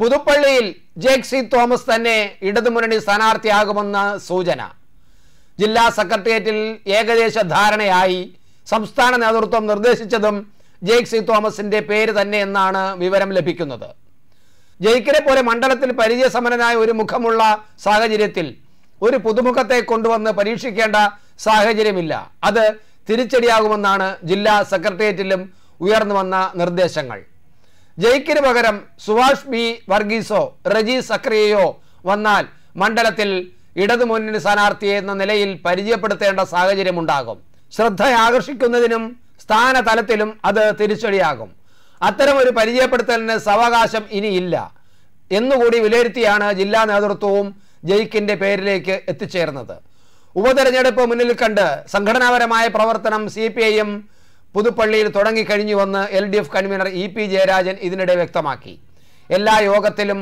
പുതുപ്പള്ളിയിൽ C Thomas തന്നെ ഇടതുമുന്നണി സ്ഥാനാർത്ഥിയാകുമെന്ന് സൂചന ജില്ലാ സെക്രട്ടേറിയറ്റിൽ ഏകദേശ ധാരണയായി സംസ്ഥാന നേതൃത്വം നിർദ്ദേശിച്ചതും ജെയ്ക് സി തോമസിന്റെ പേര് തന്നെ എന്നാണ് വിവരം ലഭിക്കുന്നത് ജെയ്ക്കിനെ പോലെ മണ്ഡലത്തിൽ പരിചയസമരനായ ഒരു മുഖമുള്ള സാഹചര്യത്തിൽ ഒരു പുതുമുഖത്തെ കൊണ്ടുവന്ന് പരീക്ഷിക്കേണ്ട സാഹചര്യമില്ല അത് തിരിച്ചടിയാകുമെന്നാണ് ജില്ലാ സെക്രട്ടേറിയറ്റിലും ഉയർന്നു വന്ന നിർദ്ദേശങ്ങൾ ജയ്ക്കിന് പകരം സുഭാഷ് ബി വർഗീസോ റജി സക്രിയയോ വന്നാൽ മണ്ഡലത്തിൽ ഇടതുമുന്നണി സ്ഥാനാർത്ഥിയെ എന്ന നിലയിൽ പരിചയപ്പെടുത്തേണ്ട സാഹചര്യമുണ്ടാകും ശ്രദ്ധയാകർഷിക്കുന്നതിനും സ്ഥാനതലത്തിലും അത് തിരിച്ചടിയാകും ഒരു പരിചയപ്പെടുത്തലിന് സവകാശം ഇനിയില്ല എന്നുകൂടി വിലയിരുത്തിയാണ് ജില്ലാ നേതൃത്വവും ജയ്ക്കിന്റെ പേരിലേക്ക് എത്തിച്ചേർന്നത് ഉപതെരഞ്ഞെടുപ്പ് മുന്നിൽ കണ്ട് സംഘടനാപരമായ പ്രവർത്തനം സി പി ഐ എം പുതുപ്പള്ളിയിൽ തുടങ്ങിക്കഴിഞ്ഞുവെന്ന് L D F convener E P Jayarajan ഇതിനിടെ വ്യക്തമാക്കി എല്ലാ യോഗത്തിലും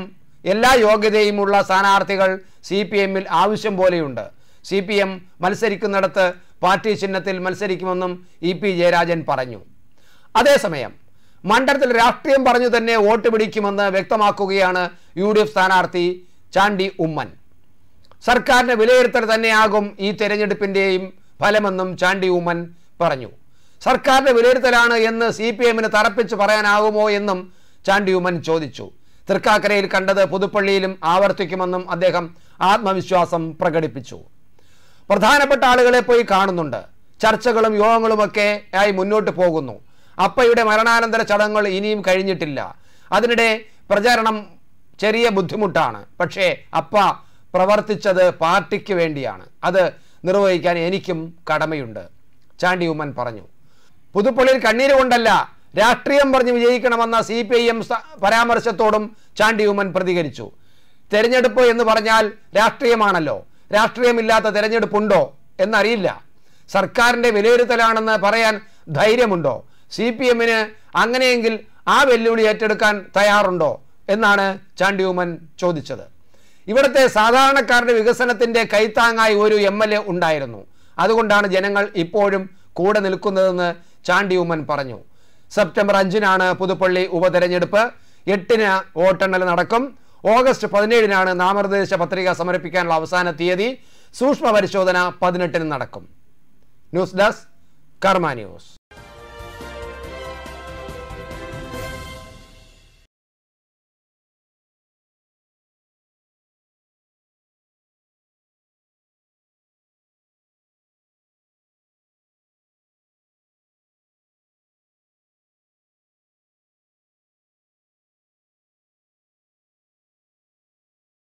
എല്ലാ യോഗ്യതയുമുള്ള സ്ഥാനാർത്ഥികൾ സി പി എമ്മിൽ ആവശ്യം പോലെയുണ്ട് സി പി എം മത്സരിക്കുന്നിടത്ത് പാർട്ടി ചിഹ്നത്തിൽ മത്സരിക്കുമെന്നും ഇ പി ജയരാജൻ പറഞ്ഞു അതേസമയം മണ്ഡലത്തിൽ രാഷ്ട്രീയം പറഞ്ഞു തന്നെ വോട്ട് പിടിക്കുമെന്ന് വ്യക്തമാക്കുകയാണ് യു ഡി എഫ് സ്ഥാനാർത്ഥി ചാണ്ടി ഉമ്മൻ സർക്കാരിന്റെ വിലയിരുത്തൽ തന്നെയാകും ഈ തെരഞ്ഞെടുപ്പിൻ്റെയും ഫലമെന്നും ചാണ്ടി ഉമ്മൻ പറഞ്ഞു സർക്കാരിന്റെ വിലയിരുത്തലാണ് എന്ന് സി പി എമ്മിന് തറപ്പിച്ച് പറയാനാകുമോ എന്നും ചാണ്ടിയുമൻ ചോദിച്ചു തൃക്കാക്കരയിൽ കണ്ടത് പുതുപ്പള്ളിയിലും ആവർത്തിക്കുമെന്നും അദ്ദേഹം ആത്മവിശ്വാസം പ്രകടിപ്പിച്ചു പ്രധാനപ്പെട്ട ആളുകളെ പോയി കാണുന്നുണ്ട് ചർച്ചകളും യോഗങ്ങളുമൊക്കെ ആയി മുന്നോട്ട് പോകുന്നു അപ്പയുടെ മരണാനന്തര ചടങ്ങുകൾ ഇനിയും കഴിഞ്ഞിട്ടില്ല അതിനിടെ പ്രചാരണം ചെറിയ ബുദ്ധിമുട്ടാണ് പക്ഷേ അപ്പ പ്രവർത്തിച്ചത് പാർട്ടിക്ക് വേണ്ടിയാണ് അത് നിർവഹിക്കാൻ എനിക്കും കടമയുണ്ട് ചാണ്ടി ഉമ്മൻ പറഞ്ഞു പുതുപ്പള്ളിയിൽ കണ്ണീര് കൊണ്ടല്ല രാഷ്ട്രീയം പറഞ്ഞ് വിജയിക്കണമെന്ന സി പി ഐ എം പരാമർശത്തോടും ചാണ്ടി ഉമ്മൻ പ്രതികരിച്ചു തെരഞ്ഞെടുപ്പ് എന്ന് പറഞ്ഞാൽ രാഷ്ട്രീയമാണല്ലോ രാഷ്ട്രീയമില്ലാത്ത തെരഞ്ഞെടുപ്പുണ്ടോ എന്നറിയില്ല സർക്കാരിൻ്റെ വിലയിരുത്തലാണെന്ന് പറയാൻ ധൈര്യമുണ്ടോ സി പി എമ്മിന് അങ്ങനെയെങ്കിൽ ആ വെല്ലുവിളി ഏറ്റെടുക്കാൻ തയ്യാറുണ്ടോ എന്നാണ് ചാണ്ടി ഉമ്മൻ ചോദിച്ചത് ഇവിടുത്തെ സാധാരണക്കാരുടെ വികസനത്തിൻ്റെ കൈത്താങ്ങായി ഒരു എം ഉണ്ടായിരുന്നു അതുകൊണ്ടാണ് ജനങ്ങൾ ഇപ്പോഴും കൂടെ നിൽക്കുന്നതെന്ന് ചാണ്ടി ഉമ്മൻ പറഞ്ഞു സെപ്റ്റംബർ അഞ്ചിനാണ് പുതുപ്പള്ളി ഉപതെരഞ്ഞെടുപ്പ് എട്ടിന് വോട്ടെണ്ണൽ നടക്കും ഓഗസ്റ്റ് പതിനേഴിനാണ് നാമനിർദ്ദേശ പത്രിക സമർപ്പിക്കാനുള്ള അവസാന തീയതി സൂക്ഷ്മ പരിശോധന പതിനെട്ടിന് നടക്കും ന്യൂസ് ഡെസ്ക് കർമ്മ ന്യൂസ്